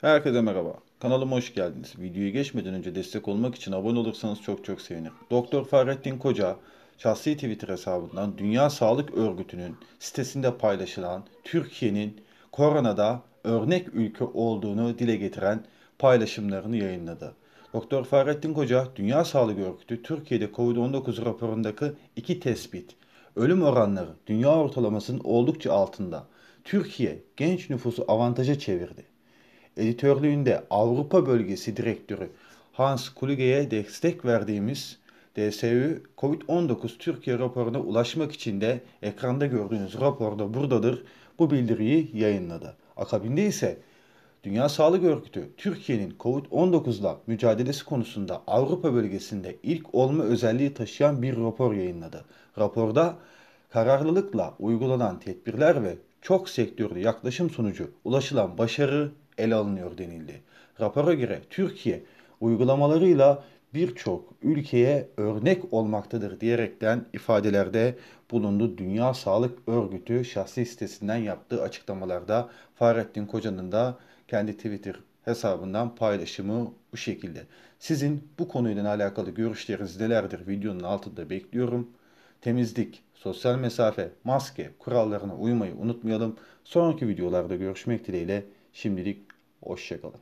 Herkese merhaba. Kanalıma hoş geldiniz. Videoyu geçmeden önce destek olmak için abone olursanız çok çok sevinirim. Doktor Fahrettin Koca şahsi Twitter hesabından Dünya Sağlık Örgütü'nün sitesinde paylaşılan Türkiye'nin koronada örnek ülke olduğunu dile getiren paylaşımlarını yayınladı. Doktor Fahrettin Koca, Dünya Sağlık Örgütü Türkiye'de COVID-19 raporundaki iki tespit, ölüm oranları dünya ortalamasının oldukça altında. Türkiye genç nüfusu avantaja çevirdi editörlüğünde Avrupa Bölgesi Direktörü Hans Kluge'ye destek verdiğimiz DSÜ COVID-19 Türkiye raporuna ulaşmak için de ekranda gördüğünüz raporda buradadır bu bildiriyi yayınladı. Akabinde ise Dünya Sağlık Örgütü Türkiye'nin COVID-19'la mücadelesi konusunda Avrupa bölgesinde ilk olma özelliği taşıyan bir rapor yayınladı. Raporda kararlılıkla uygulanan tedbirler ve çok sektörlü yaklaşım sonucu ulaşılan başarı ele alınıyor denildi. Rapora göre Türkiye uygulamalarıyla birçok ülkeye örnek olmaktadır diyerekten ifadelerde bulundu. Dünya Sağlık Örgütü şahsi sitesinden yaptığı açıklamalarda Fahrettin Koca'nın da kendi Twitter hesabından paylaşımı bu şekilde. Sizin bu konuyla alakalı görüşleriniz nelerdir videonun altında bekliyorum. Temizlik, sosyal mesafe, maske kurallarına uymayı unutmayalım. Sonraki videolarda görüşmek dileğiyle. Şimdilik hoşçakalın.